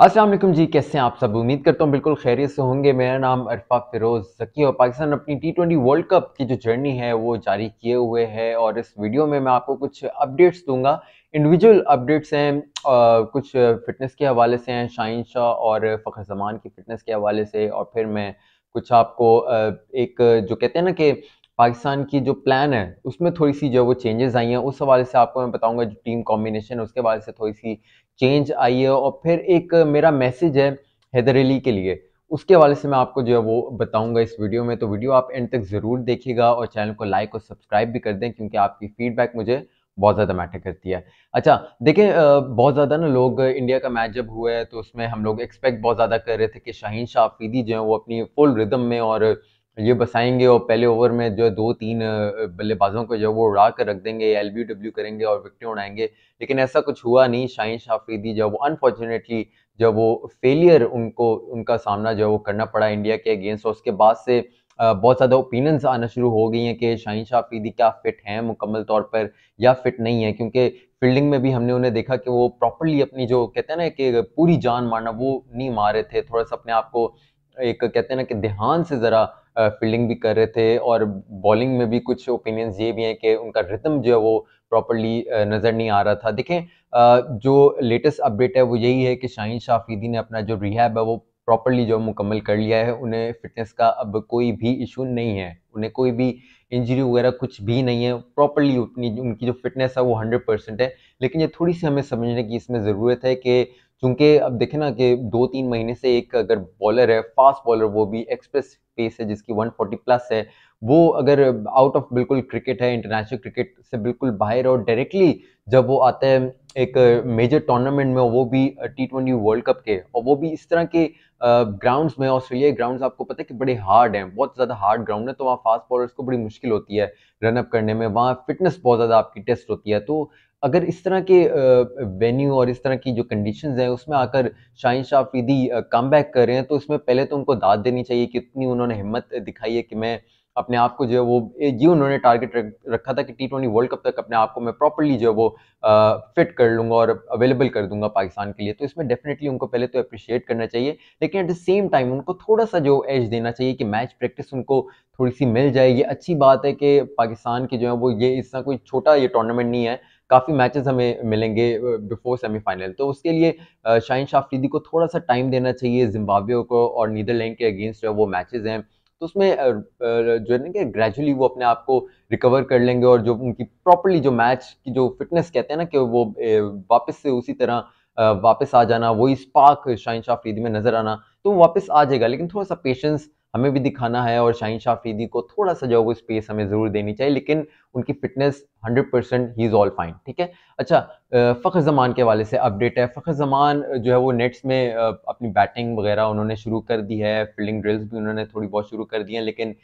असलम जी कैसे हैं आप सब उम्मीद करता हूँ बिल्कुल खैरियत से होंगे मेरा नाम अरफा फिरोज जकी और पाकिस्तान अपनी टी ट्वेंटी वर्ल्ड कप की जो जर्नी है वो जारी किए हुए है और इस वीडियो में मैं आपको कुछ अपडेट्स दूंगा इंडिविजुअल अपडेट्स हैं कुछ फिटनेस के हवाले से हैं शाइन शाह और फ़खर जमान की फ़िटनेस के हवाले से और फिर मैं कुछ आपको एक जो कहते हैं ना कि पाकिस्तान की जो प्लान है उसमें थोड़ी सी जो वो चेंजेस आई हैं उस हवाले से आपको मैं बताऊंगा जो टीम कॉम्बिनेशन है उसके हवाले से थोड़ी सी चेंज आई है और फिर एक मेरा मैसेज है हैदर अली के लिए उसके हवाले से मैं आपको जो है वो बताऊंगा इस वीडियो में तो वीडियो आप एंड तक ज़रूर देखिएगा और चैनल को लाइक और सब्सक्राइब भी कर दें क्योंकि आपकी फीडबैक मुझे बहुत ज़्यादा मैटर करती है अच्छा देखें बहुत ज़्यादा ना लोग इंडिया का मैच जब हुआ है तो उसमें हम लोग एक्सपेक्ट बहुत ज़्यादा कर रहे थे कि शाहीन शाह जो है वो अपनी फुल रिदम में और ये बसाएंगे और पहले ओवर में जो है दो तीन बल्लेबाजों को जो वो उड़ा कर रख देंगे एल बी डब्ल्यू करेंगे और विकटें उड़ाएंगे लेकिन ऐसा कुछ हुआ नहीं शाहिन शाफरीदी जो वो अनफॉर्चुनेटली जब वो फेलियर उनको उनका सामना जो है वो करना पड़ा इंडिया के अगेंस्ट और उसके बाद से बहुत ज़्यादा ओपिनियंस आना शुरू हो गई हैं कि शाहिन शाफरीदी क्या फ़िट हैं मुकम्मल तौर पर या फिट नहीं है क्योंकि फील्डिंग में भी हमने उन्हें देखा कि वो प्रॉपरली अपनी जो कहते हैं ना कि पूरी जान मारना वो नहीं मारे थे थोड़ा सा अपने आप को एक कहते हैं ना कि ध्यान से ज़रा फील्डिंग भी कर रहे थे और बॉलिंग में भी कुछ ओपिनियंस ये भी हैं कि उनका रिदम जो है वो प्रॉपरली नज़र नहीं आ रहा था देखें जो लेटेस्ट अपडेट है वो यही है कि शाहिन शाफीदी ने अपना जो रिहैब है वो प्रॉपरली जो मुकम्मल कर लिया है उन्हें फिटनेस का अब कोई भी इशू नहीं है उन्हें कोई भी इंजरी वगैरह कुछ भी नहीं है प्रॉपरली उतनी उनकी जो फिटनेस है वो हंड्रेड परसेंट है लेकिन ये थोड़ी सी हमें समझने की इसमें ज़रूरत है कि चूंकि अब देखें ना कि दो तीन महीने से एक अगर बॉलर है फास्ट बॉलर वो भी एक्सप्रेस पेस है जिसकी 140 प्लस है वो अगर आउट ऑफ बिल्कुल क्रिकेट है इंटरनेशनल क्रिकेट से बिल्कुल बाहर और डायरेक्टली जब वो आता है एक मेजर टूर्नामेंट में वो भी टी ट्वेंटी वर्ल्ड कप के और वो भी इस तरह के ग्राउंड्स में ऑस्ट्रेलिया ग्राउंड्स आपको पता है कि बड़े हार्ड हैं बहुत ज़्यादा हार्ड ग्राउंड है तो वहाँ फास्ट बॉलर्स को बड़ी मुश्किल होती है रनअप करने में वहाँ फिटनेस बहुत ज़्यादा आपकी टेस्ट होती है तो अगर इस तरह के वेन्यू और इस तरह की जो कंडीशंस हैं उसमें आकर शाहिन शाह फीदी कम बैक कर रहे हैं तो इसमें पहले तो उनको दाद देनी चाहिए कि इतनी उन्होंने हिम्मत दिखाई है कि मैं अपने आप को जो है वो ये उन्होंने टारगेट रखा था कि टी ट्वेंटी वर्ल्ड कप तक अपने आप को मैं प्रॉपरली जो है वो फिट कर लूँगा और अवेलेबल कर दूंगा पाकिस्तान के लिए तो इसमें डेफिनेटली उनको पहले तो अप्रिशिएट करना चाहिए लेकिन एट द सेम टाइम उनको थोड़ा सा जो एज देना चाहिए कि मैच प्रैक्टिस उनको थोड़ी सी मिल जाए ये अच्छी बात है कि पाकिस्तान के जो है वो ये इतना कोई छोटा ये टूर्नामेंट नहीं है काफ़ी मैचेस हमें मिलेंगे बिफोर सेमीफाइनल तो उसके लिए शाहिन शाफरीदी को थोड़ा सा टाइम देना चाहिए जिम्बाब्वे को और नीदरलैंड के अगेंस्ट जो वो मैचेस हैं तो उसमें जो है ना कि ग्रेजुअली वो अपने आप को रिकवर कर लेंगे और जो उनकी प्रॉपरली जो मैच की जो फिटनेस कहते हैं ना कि वो वापस से उसी तरह वापस आ जाना वही स्पार्क शाहिन शाह फरीदी में नज़र आना तो वापस आ जाएगा लेकिन थोड़ा सा पेशेंस हमें भी दिखाना है और शाहिन शाह अफरीदी को थोड़ा सा जो वो स्पेस हमें ज़रूर देनी चाहिए लेकिन उनकी fitness 100 percent he is all fine ठीक है अच्छा फ़खर जमान के हवाले से अपडेट है फ़खर जमान जो है वो नेट्स में अपनी बैटिंग वगैरह उन्होंने शुरू कर दी है फील्डिंग ड्रिल्स भी उन्होंने थोड़ी बहुत शुरू कर दी हैं लेकिन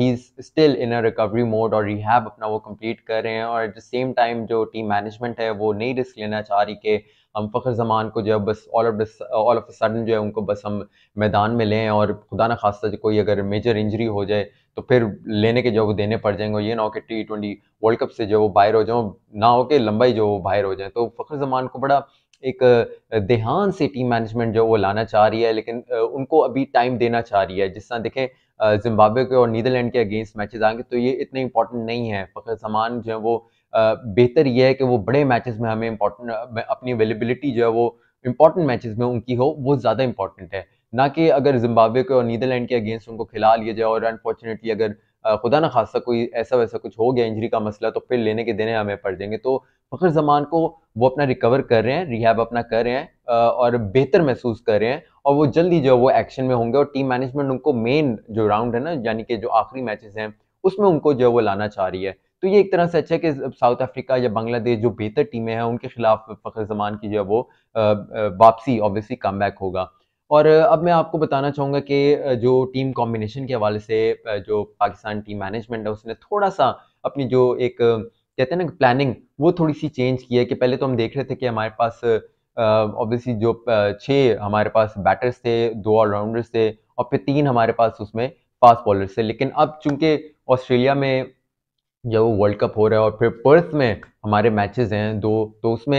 he is still in a recovery mode और रिहैब अपना वो कंप्लीट कर रहे हैं और एट द सेम टाइम जो टीम मैनेजमेंट है वो नहीं रिस्क लेना चाह रही कि हम फ़ख्र ज़मान को जो है बस all of all of sudden जो है उनको बस हम मैदान में लें और खुदा न खास्ता कोई अगर मेजर इंजरी हो जाए तो फिर लेने के जो वो देने पड़ जाएंगे ये ना हो कि टी ट्वेंटी वर्ल्ड कप से जो वो बाहर हो जाओ ना हो कि लंबाई जो वो बाहर हो जाए तो फ़ख्र ज़मान को बड़ा एक देहान से टीम मैनेजमेंट जो वो लाना चाह रही है लेकिन उनको अभी टाइम देना चाह रही है जिस तरह देखें जिम्बाब्वे के और नीदरलैंड के अगेंस्ट मैचेस आएंगे तो ये इतने इंपॉर्टेंट नहीं है फ़ख्र जमान जो है वो बेहतर यह है कि वो बड़े मैचेस में हमें इंपॉर्टेंट अपनी अवेलेबिलिटी जो है वो इंपॉर्टेंट मैचेस में उनकी हो वो ज़्यादा इंपॉर्टेंट है ना कि अगर जिम्बाब्वे के और नीदरलैंड के अगेंस्ट उनको खिला लिया जाए और अनफॉर्चुनेटली अगर खुदा ना खासा कोई ऐसा वैसा कुछ हो गया इंजरी का मसला तो फिर लेने के देने हमें पड़ जाएंगे तो फ़खर जमान को वो अपना रिकवर कर रहे हैं रिहाब अपना कर रहे हैं और बेहतर महसूस कर रहे हैं और वो जल्दी जो है वो एक्शन में होंगे और टीम मैनेजमेंट उनको मेन जो राउंड है ना यानी कि जो आखिरी मैचेस हैं उसमें उनको जो है वो लाना चाह रही है तो ये एक तरह से अच्छा है कि साउथ अफ्रीका या बांग्लादेश जो बेहतर टीमें हैं उनके खिलाफ फ़खर जमान की जो है वो वापसी ऑब्वियसली कम बैक होगा और अब मैं आपको बताना चाहूँगा कि जो टीम कॉम्बिनेशन के हवाले से जो पाकिस्तान टीम मैनेजमेंट है उसने थोड़ा सा अपनी जो एक कहते हैं ना प्लानिंग वो थोड़ी सी चेंज की है कि पहले तो हम देख रहे थे कि हमारे पास ऑब्वियसली जो छः हमारे पास बैटर्स थे दो ऑलराउंडर्स थे और फिर तीन हमारे पास उसमें फास्ट बॉलर्स थे लेकिन अब चूंकि ऑस्ट्रेलिया में जब वो वर्ल्ड कप हो रहा है और फिर पर्थ में हमारे मैचेस हैं दो तो उसमें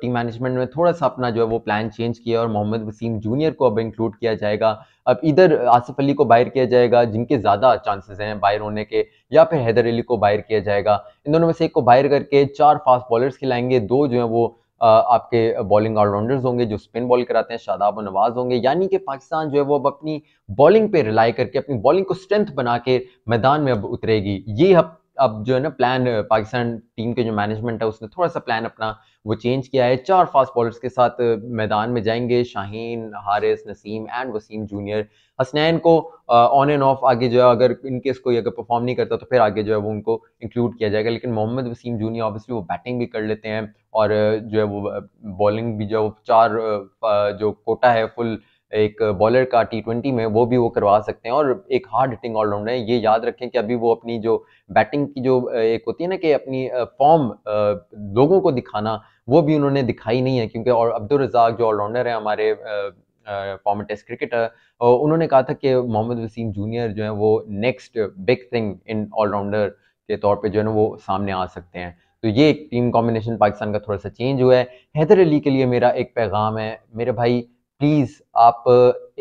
टीम मैनेजमेंट में थोड़ा सा अपना जो है वो प्लान चेंज किया और मोहम्मद वसीम जूनियर को अब इंक्लूड किया जाएगा अब इधर आसिफ अली को बाहर किया जाएगा जिनके ज़्यादा चांसेस हैं बाहर होने के या फिर हैदर अली को बाहर किया जाएगा इन दोनों में से एक को बाहर करके चार फास्ट बॉलर्स खिलाएंगे दो जो है वो आपके बॉलिंग ऑलराउंडर्स होंगे जो स्पिन बॉल कराते हैं शादाब और नवाज होंगे यानी कि पाकिस्तान जो है वो अब अपनी बॉलिंग पे रिलाई करके अपनी बॉलिंग को स्ट्रेंथ बना के मैदान में अब उतरेगी ये अब अब जो है ना प्लान uh, पाकिस्तान टीम के जो मैनेजमेंट है उसने थोड़ा सा प्लान अपना वो चेंज किया है चार फास्ट बॉलर्स के साथ uh, मैदान में जाएंगे शाहीन हारिस नसीम एंड वसीम जूनियर हसनैन को ऑन एंड ऑफ आगे जो है अगर इनकेस कोई अगर परफॉर्म नहीं करता तो फिर आगे जो है वो उनको इंक्लूड किया जाएगा लेकिन मोहम्मद वसीम जूनियर ऑब्वियसली वो बैटिंग भी कर लेते हैं और uh, जो है वो बॉलिंग भी जो चार जो कोटा है फुल एक बॉलर का टी ट्वेंटी में वो भी वो करवा सकते हैं और एक हार्ड हिटिंग ऑलराउंडर है ये याद रखें कि अभी वो अपनी जो बैटिंग की जो एक होती है ना कि अपनी फॉर्म लोगों को दिखाना वो भी उन्होंने दिखाई नहीं है क्योंकि और अब्दुल रजाक जो ऑलराउंडर है हमारे फॉर्मर टेस्ट क्रिकेटर उन्होंने कहा था कि मोहम्मद वसीम जूनियर जो है वो next big thing in allrounder के तौर पर जो है ना वो सामने आ सकते हैं तो ये एक टीम कॉम्बिनेशन पाकिस्तान का थोड़ा सा चेंज हुआ है हैदर अली के लिए मेरा एक पैगाम है मेरे भाई प्लीज़ आप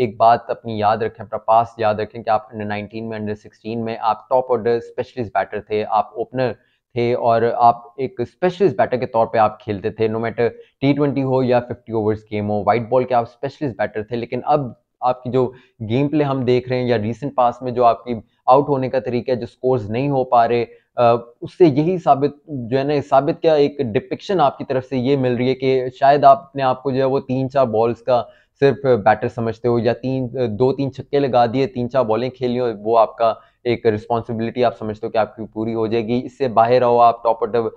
एक बात अपनी याद रखें अपना पास याद रखें कि आप अंडर 19 में अंडर 16 में आप टॉप ऑर्डर स्पेशलिस्ट बैटर थे आप ओपनर थे और आप एक स्पेशलिस्ट बैटर के तौर पे आप खेलते थे नो मैटर टी ट्वेंटी हो या 50 ओवर्स गेम हो वाइट बॉल के आप स्पेशलिस्ट बैटर थे लेकिन अब आपकी जो गेम प्ले हम देख रहे हैं या रिसेंट पास में जो आपकी आउट होने का तरीका है जो स्कोर्स नहीं हो पा रहे उससे यही साबित जो है ना साबित क्या एक डिपिक्शन आपकी तरफ से ये मिल रही है कि शायद आपने आपको जो है वो तीन चार बॉल्स का सिर्फ बैटर समझते हो या तीन दो तीन छक्के लगा दिए तीन चार बॉलें खेली हो वो आपका एक रिस्पॉन्सिबिलिटी आप समझते हो कि आपकी पूरी हो जाएगी इससे बाहर आओ आप टॉप ऑफ द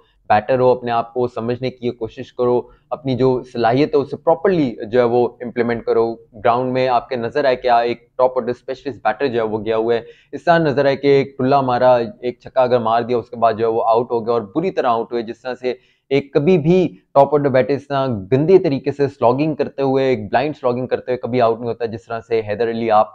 हो अपने आप को समझने की कोशिश करो अपनी जो सलाहियत है उसे प्रॉपरली जो है वो इम्प्लीमेंट करो ग्राउंड में आपके नज़र आए क्या एक टॉप ऑर्डर स्पेशलिस्ट बैटर जो है वो गया हुआ है इस तरह नज़र आए कि एक टुल्ला मारा एक छक्का अगर मार दिया उसके बाद जो है वो आउट हो गया और बुरी तरह आउट हुए जिस तरह से एक कभी भी टॉप ऑर्डर इस तरह गंदे तरीके से स्लॉगिंग करते हुए एक ब्लाइंड स्लॉगिंग करते हुए कभी आउट नहीं होता जिस तरह से हैदर अली आप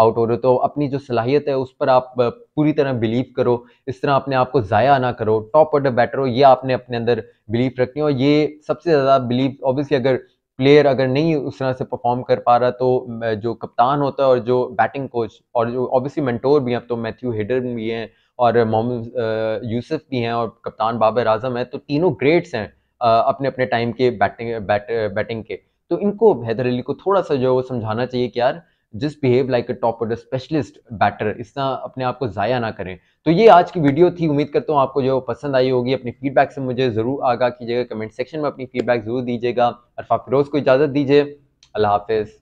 आउट हो रहे हो तो अपनी जो सलाहियत है उस पर आप पूरी तरह बिलीव करो इस तरह अपने आप को ज़ाया ना करो टॉप ऑर्डर बैटर हो ये आपने अपने अंदर बिलीव रखनी और ये सबसे ज़्यादा बिलीव ऑब्वियसली अगर प्लेयर अगर नहीं उस तरह से परफॉर्म कर पा रहा तो जो कप्तान होता है और जो बैटिंग कोच और जो ऑब्वियसली मेंटोर भी हैं अब तो मैथ्यू हेडर भी हैं और मोहम्मद यूसुफ भी हैं और कप्तान बाबर आजम हैं तो तीनों ग्रेट्स हैं अपने अपने टाइम के बैटिंग बैट, बैटिंग के तो इनको हैदर अली को थोड़ा सा जो समझाना चाहिए कि यार just behave like a top order specialist batter इस तरह अपने आप को ज़ाया ना करें तो ये आज की वीडियो थी उम्मीद करता हूँ आपको जो पसंद आई होगी अपनी फीडबैक से मुझे ज़रूर आगाह कीजिएगा कमेंट सेक्शन में अपनी फीडबैक ज़रूर दीजिएगा अरफा फिरोज़ को इजाज़त दीजिए अल्लाह हाफिज़